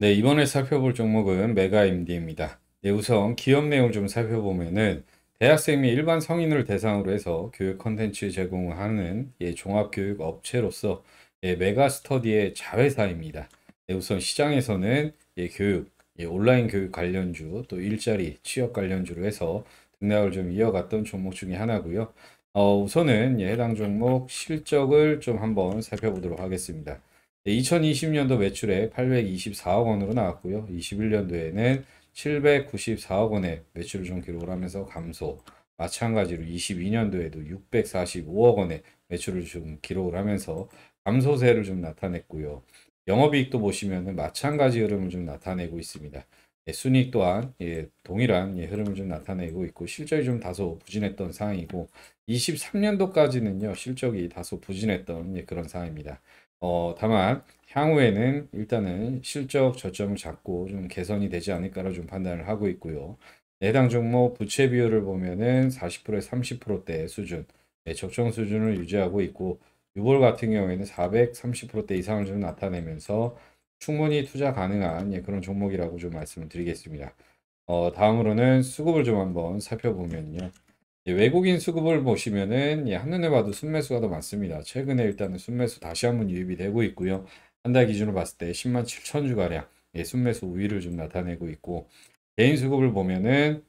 네, 이번에 살펴볼 종목은 메가 MD입니다. 네, 우선 기업 내용좀 살펴보면은 대학생 및 일반 성인을 대상으로 해서 교육 컨텐츠 제공하는 예, 종합교육 업체로서 예, 메가 스터디의 자회사입니다. 네, 우선 시장에서는 예, 교육, 예, 온라인 교육 관련주, 또 일자리, 취업 관련주로 해서 등락을 좀 이어갔던 종목 중에 하나고요. 어, 우선은 예, 해당 종목 실적을 좀 한번 살펴보도록 하겠습니다. 2020년도 매출액 824억 원으로 나왔고요. 21년도에는 794억 원의 매출을 좀 기록을 하면서 감소. 마찬가지로 22년도에도 645억 원의 매출을 좀 기록을 하면서 감소세를 좀 나타냈고요. 영업이익도 보시면 마찬가지 흐름을 좀 나타내고 있습니다. 예, 순익 또한 예, 동일한 예, 흐름을 좀 나타내고 있고 실적이 좀 다소 부진했던 상황이고 23년도까지는요 실적이 다소 부진했던 예, 그런 상황입니다. 어, 다만 향후에는 일단은 실적 저점을 잡고 좀 개선이 되지 않을까라 좀 판단을 하고 있고요. 해당 종목 부채 비율을 보면은 40%에 30%대 수준, 네, 적정 수준을 유지하고 있고 유월 같은 경우에는 430%대 이상을 좀 나타내면서 충분히 투자 가능한 예, 그런 종목이라고 좀 말씀을 드리겠습니다. 어, 다음으로는 수급을 좀 한번 살펴보면요. 예, 외국인 수급을 보시면은 예, 한눈에 봐도 순매수가 더 많습니다. 최근에 일단은 순매수 다시 한번 유입이 되고 있고요. 한 달 기준으로 봤을 때 10만 7천 주가량 예, 순매수 우위를 좀 나타내고 있고 개인 수급을 보면은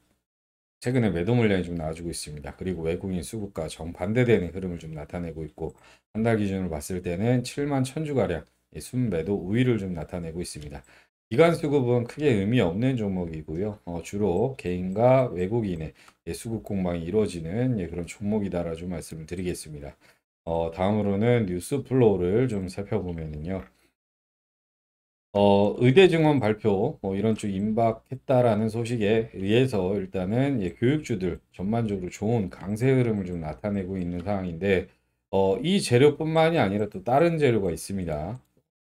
최근에 매도 물량이 좀 나와주고 있습니다. 그리고 외국인 수급과 정반대되는 흐름을 좀 나타내고 있고 한 달 기준으로 봤을 때는 7만 1천 주가량 예, 순매도 우위를 좀 나타내고 있습니다. 기간 수급은 크게 의미 없는 종목이고요. 어, 주로 개인과 외국인의 예, 수급 공방이 이루어지는 예, 그런 종목이다라 좀 말씀을 드리겠습니다. 어, 다음으로는 뉴스 플로우를 좀 살펴보면요. 어, 의대증원 발표 뭐 이런 쪽 임박했다라는 소식에 의해서 일단은 예, 교육주들 전반적으로 좋은 강세 흐름을 좀 나타내고 있는 상황인데 어, 이 재료뿐만이 아니라 또 다른 재료가 있습니다.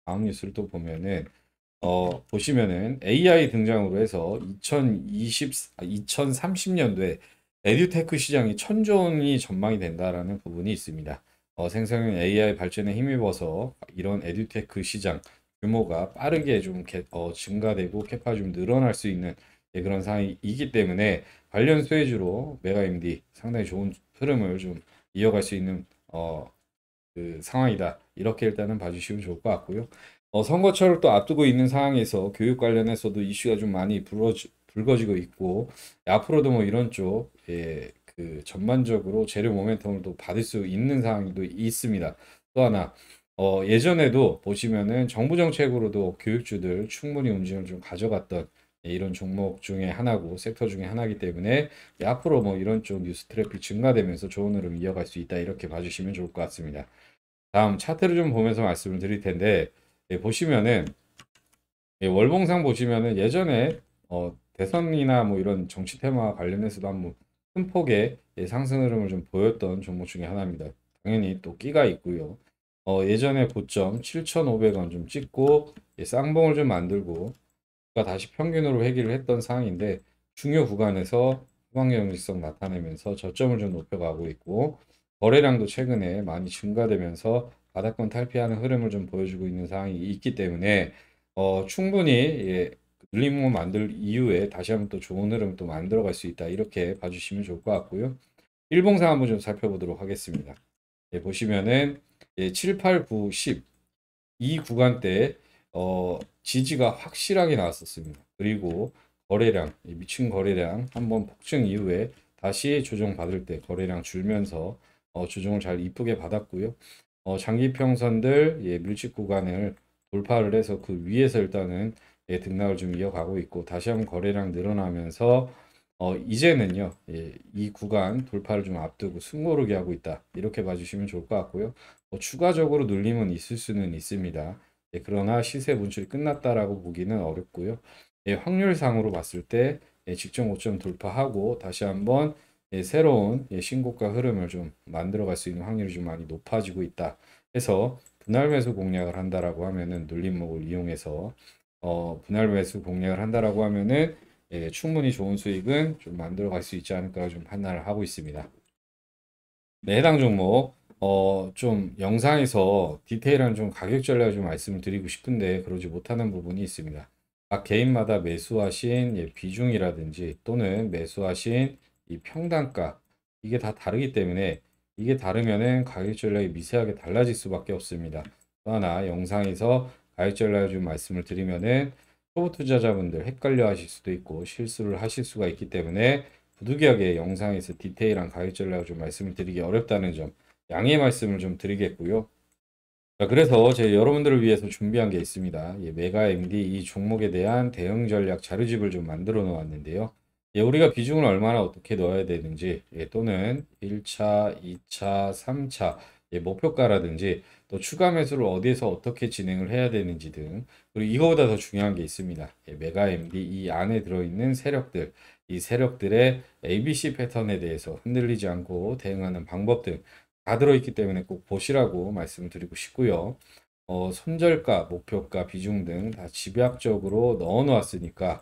다음 뉴스를 또 보면은 어, 보시면은 AI 등장으로 해서 2020, 2030년도에 아, 에듀테크 시장이 천조 원이 전망이 된다라는 부분이 있습니다. 어, 생성형 AI 발전에 힘입어서 이런 에듀테크 시장 규모가 빠르게 좀 개, 어, 증가되고 캐파 좀 늘어날 수 있는 예, 그런 상황이기 때문에 관련 수혜주로 메가MD 상당히 좋은 흐름을 좀 이어갈 수 있는 어, 그 상황이다. 이렇게 일단은 봐주시면 좋을 것 같고요. 어, 선거철을 또 앞두고 있는 상황에서 교육 관련해서도 이슈가 좀 많이 불어지, 불거지고 있고 앞으로도 뭐 이런 쪽에그 예, 전반적으로 재료 모멘텀을 또 받을 수 있는 상황도 있습니다. 또 하나 어, 예전에도 보시면은 정부 정책으로도 교육주들 충분히 움직임을 좀 가져갔던 예, 이런 종목 중에 하나고 섹터 중에 하나이기 때문에 앞으로 뭐 이런 쪽 뉴스 트래픽 증가되면서 좋은 흐름 이어갈 수 있다 이렇게 봐주시면 좋을 것 같습니다. 다음 차트를 좀 보면서 말씀을 드릴 텐데 예, 보시면은 예, 월봉상 보시면은 예전에 어, 대선이나 뭐 이런 정치 테마 와 관련해서도 한번 큰 뭐 폭의 예, 상승 흐름을 좀 보였던 종목 중에 하나입니다. 당연히 또 끼가 있고요. 어, 예전에 고점 7,500원 좀 찍고 예, 쌍봉을 좀 만들고 다시 평균으로 회귀를 했던 상황인데 중요 구간에서 후방경직성 나타내면서 저점을 좀 높여가고 있고 거래량도 최근에 많이 증가되면서 바다권 탈피하는 흐름을 좀 보여주고 있는 상황이 있기 때문에 어, 충분히 예, 눌림목 만들 이후에 다시 한번 또 좋은 흐름 을또 만들어갈 수 있다 이렇게 봐주시면 좋을 것 같고요. 일봉상 한번 좀 살펴보도록 하겠습니다. 예, 보시면은 예, 7, 8, 9, 10 이구간때 어, 지지가 확실하게 나왔었습니다. 그리고 거래량, 미친 거래량 한번 폭증 이후에 다시 조정 받을 때 거래량 줄면서 어, 조정을 잘 이쁘게 받았고요. 어, 장기 평선들 예, 밀집 구간을 돌파를 해서 그 위에서 일단은 예, 등락을 좀 이어가고 있고 다시 한번 거래량 늘어나면서 어, 이제는요 예, 이 구간 돌파를 좀 앞두고 숨고르게 하고 있다 이렇게 봐주시면 좋을 것 같고요 뭐 추가적으로 눌림은 있을 수는 있습니다 예, 그러나 시세 분출이 끝났다라고 보기는 어렵고요 예, 확률상으로 봤을 때 예, 직전 고점 돌파하고 다시 한번 예, 새로운 예, 신고가 흐름을 좀 만들어갈 수 있는 확률이 좀 많이 높아지고 있다 해서 분할 매수 공략을 한다라고 하면은 눌림목을 이용해서 어, 분할 매수 공략을 한다라고 하면은 예, 충분히 좋은 수익은 좀 만들어갈 수 있지 않을까 좀 판단을 하고 있습니다. 네, 해당 종목 어, 좀 영상에서 디테일한 좀 가격 전략을 좀 말씀을 드리고 싶은데 그러지 못하는 부분이 있습니다. 각 개인마다 매수하신 예, 비중이라든지 또는 매수하신 이 평단가 이게 다 다르기 때문에 이게 다르면은 가격 전략이 미세하게 달라질 수밖에 없습니다. 또 하나 영상에서 가격 전략을 좀 말씀을 드리면은 초보 투자자분들 헷갈려 하실 수도 있고 실수를 하실 수가 있기 때문에 부득이하게 영상에서 디테일한 가격 전략을 좀 말씀을 드리기 어렵다는 점 양해 말씀을 좀 드리겠고요. 자, 그래서 제가 여러분들을 위해서 준비한 게 있습니다. 예, 메가 MD 이 종목에 대한 대응 전략 자료집을 좀 만들어 놓았는데요. 예, 우리가 비중을 얼마나 어떻게 넣어야 되는지 예, 또는 1차, 2차, 3차 예, 목표가라든지 또 추가 매수를 어디에서 어떻게 진행을 해야 되는지 등 그리고 이거보다 더 중요한 게 있습니다. 예, 메가 MD 이 안에 들어있는 세력들 이 세력들의 ABC 패턴에 대해서 흔들리지 않고 대응하는 방법 등 다 들어있기 때문에 꼭 보시라고 말씀 드리고 싶고요. 어, 손절가, 목표가, 비중 등 다 집약적으로 넣어 놓았으니까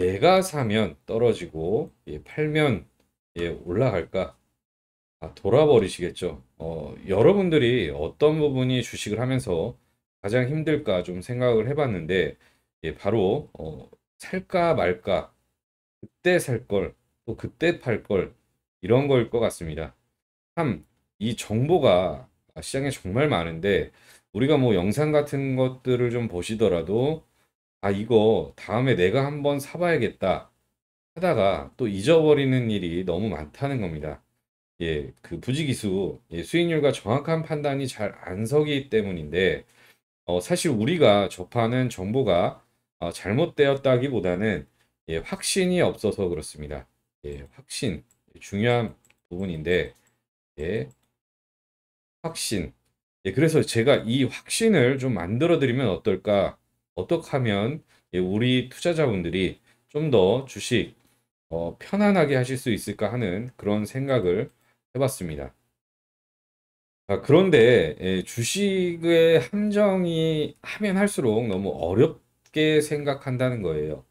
내가 사면 떨어지고 예, 팔면 예, 올라갈까 아, 돌아버리시겠죠. 어, 여러분들이 어떤 부분이 주식을 하면서 가장 힘들까 좀 생각을 해봤는데 예, 바로 어, 살까 말까 그때 살걸또 그때 팔 걸 이런 거일 것 같습니다. 참 이 정보가 아, 시장에 정말 많은데 우리가 뭐 영상 같은 것들을 좀 보시더라도 아, 이거 다음에 내가 한번 사봐야겠다 하다가 또 잊어버리는 일이 너무 많다는 겁니다. 예, 그 부지기수, 예, 수익률과 정확한 판단이 잘 안 서기 때문인데, 어, 사실 우리가 접하는 정보가 어, 잘못되었다기보다는 예, 확신이 없어서 그렇습니다. 예, 확신, 예, 중요한 부분인데, 예, 확신. 예, 그래서 제가 이 확신을 좀 만들어 드리면 어떨까 어떻게 하면 우리 투자자분들이 좀 더 주식 어, 편안하게 하실 수 있을까 하는 그런 생각을 해봤습니다. 아, 그런데 예, 주식의 함정이 하면 할수록 너무 어렵게 생각한다는 거예요.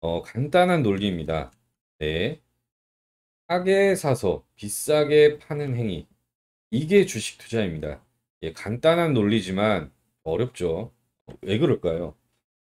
어, 간단한 논리입니다. 네. 싸게 사서 비싸게 파는 행위. 이게 주식 투자입니다. 예, 간단한 논리지만 어렵죠. 왜 그럴까요?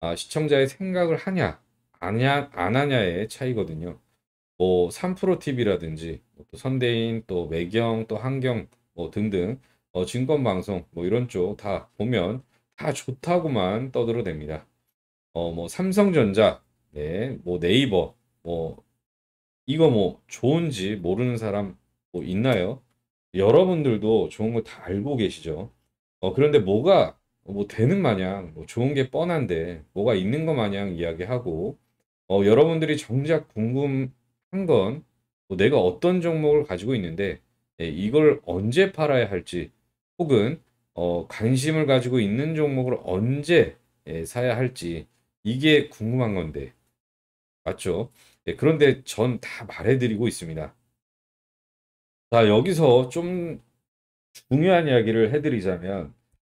아, 시청자의 생각을 하냐, 아냐, 안 하냐의 차이거든요. 뭐, 3프로 TV라든지, 뭐 또 선대인, 또 매경, 또환경뭐 등등, 어, 증권방송, 뭐 이런 쪽 다 보면 다 좋다고만 떠들어댑니다. 어, 뭐 삼성전자, 네, 뭐 네이버, 뭐 이거 뭐 좋은지 모르는 사람 뭐 있나요? 여러분들도 좋은 거 다 알고 계시죠? 어, 그런데 뭐가 어, 뭐 되는 마냥 뭐 좋은 게 뻔한데 뭐가 있는 것 마냥 이야기하고 어, 여러분들이 정작 궁금한 건뭐 내가 어떤 종목을 가지고 있는데 예, 이걸 언제 팔아야 할지 혹은 어, 관심을 가지고 있는 종목을 언제 예, 사야 할지 이게 궁금한 건데 맞죠? 예, 그런데 전 다 말해드리고 있습니다. 자 여기서 좀 중요한 이야기를 해드리자면